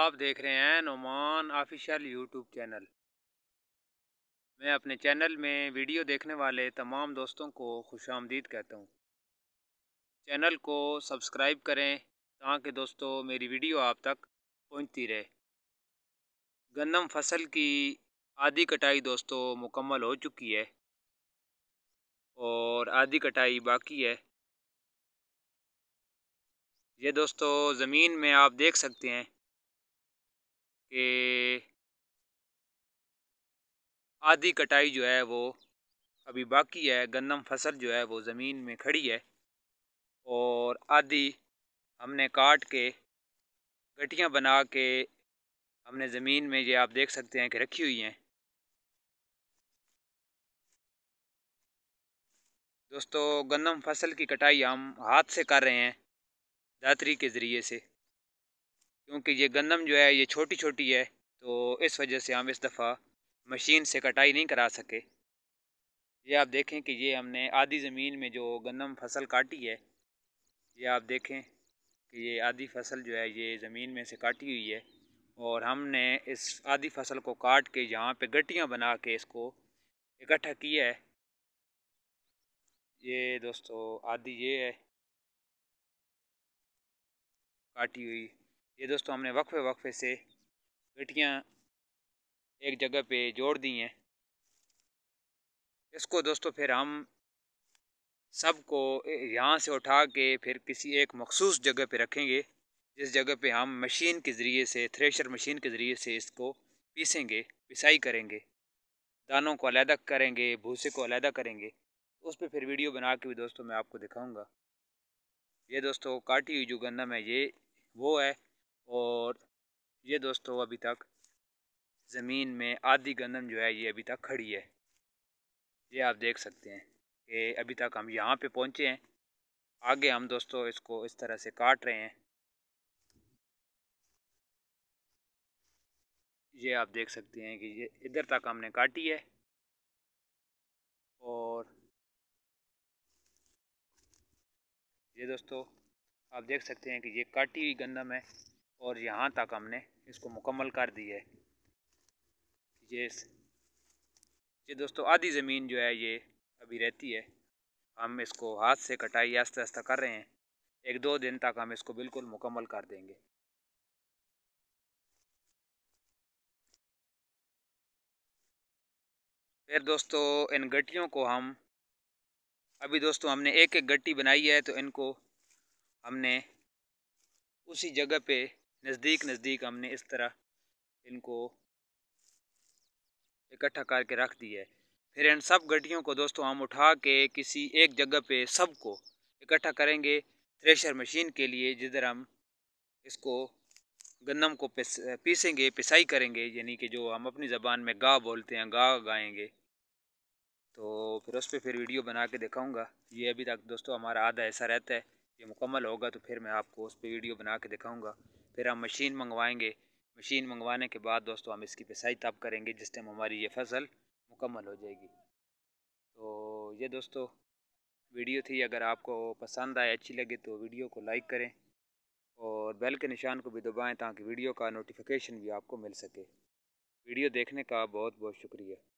आप देख रहे हैं नुमान ऑफिशियल यूट्यूब चैनल मैं अपने चैनल में वीडियो देखने वाले तमाम दोस्तों को खुश आमदीद कहता हूँ चैनल को सब्सक्राइब करें ताकि दोस्तों मेरी वीडियो आप तक पहुँचती रहे गंदम फसल की आधी कटाई दोस्तों मुकम्मल हो चुकी है और आधी कटाई बाकी है ये दोस्तों ज़मीन में आप देख सकते हैं कि आधी कटाई जो है वो अभी बाकी है गन्नम फसल जो है वो ज़मीन में खड़ी है और आधी हमने काट के गटियाँ बना के हमने ज़मीन में ये आप देख सकते हैं कि रखी हुई हैं दोस्तों गन्नम फसल की कटाई हम हाथ से कर रहे हैं दात्री के ज़रिए से क्योंकि ये गंदम जो है ये छोटी छोटी है तो इस वजह से हम इस दफ़ा मशीन से कटाई नहीं करा सके ये आप देखें कि ये हमने आधी ज़मीन में जो गंदम फसल काटी है ये आप देखें कि ये आधी फसल जो है ये ज़मीन में से काटी हुई है और हमने इस आधी फसल को काट के यहाँ पे गट्टियाँ बना के इसको इकट्ठा किया है ये दोस्तों आधी ये है काटी हुई ये दोस्तों हमने वक्फे वक्फे से बेटियाँ एक जगह पे जोड़ दी हैं इसको दोस्तों फिर हम सबको यहाँ से उठा के फिर किसी एक मखसूस जगह पे रखेंगे जिस जगह पे हम मशीन के ज़रिए से थ्रेशर मशीन के ज़रिए से इसको पीसेंगे पिसाई करेंगे दानों को अलहदा करेंगे भूसे को अलहदा करेंगे उस पर फिर वीडियो बना के भी दोस्तों मैं आपको दिखाऊंगा ये दोस्तों काटी हुई जो गंदम है ये वो है और ये दोस्तों अभी तक ज़मीन में आधी गंदम जो है ये अभी तक खड़ी है ये आप देख सकते हैं कि अभी तक हम यहाँ पे पहुँचे हैं आगे हम दोस्तों इसको इस तरह से काट रहे हैं ये आप देख सकते हैं कि ये इधर तक हमने काटी है और ये दोस्तों आप देख सकते हैं कि ये काटी हुई गंदम है और यहाँ तक हमने इसको मुकम्मल कर दिया है ये ये दोस्तों आधी ज़मीन जो है ये अभी रहती है हम इसको हाथ से कटाई आस्ते आस्ते कर रहे हैं एक दो दिन तक हम इसको बिल्कुल मुकम्मल कर देंगे फिर दोस्तों इन गट्टियों को हम अभी दोस्तों हमने एक एक गट्टी बनाई है तो इनको हमने उसी जगह पे नज़दीक नज़दीक हमने इस तरह इनको इकट्ठा करके रख दिया है फिर इन सब गड्डियों को दोस्तों हम उठा के किसी एक जगह पे सबको इकट्ठा करेंगे थ्रेशर मशीन के लिए जिधर हम इसको गंदम को पीसेंगे पिसाई करेंगे यानी कि जो हम अपनी ज़बान में गा बोलते हैं गा गाएंगे तो फिर उस पर फिर वीडियो बना के दिखाऊँगा ये अभी तक दोस्तों हमारा आधा ऐसा रहता है ये मुकम्मल होगा तो फिर मैं आपको उस पर वीडियो बना के दिखाऊँगा फिर हम मशीन मंगवाएंगे मशीन मंगवाने के बाद दोस्तों हम इसकी पिसाई तब करेंगे जिस टाइम हमारी ये फसल मुकम्मल हो जाएगी तो ये दोस्तों वीडियो थी अगर आपको पसंद आए अच्छी लगे तो वीडियो को लाइक करें और बेल के निशान को भी दबाएं ताकि वीडियो का नोटिफिकेशन भी आपको मिल सके वीडियो देखने का बहुत बहुत शुक्रिया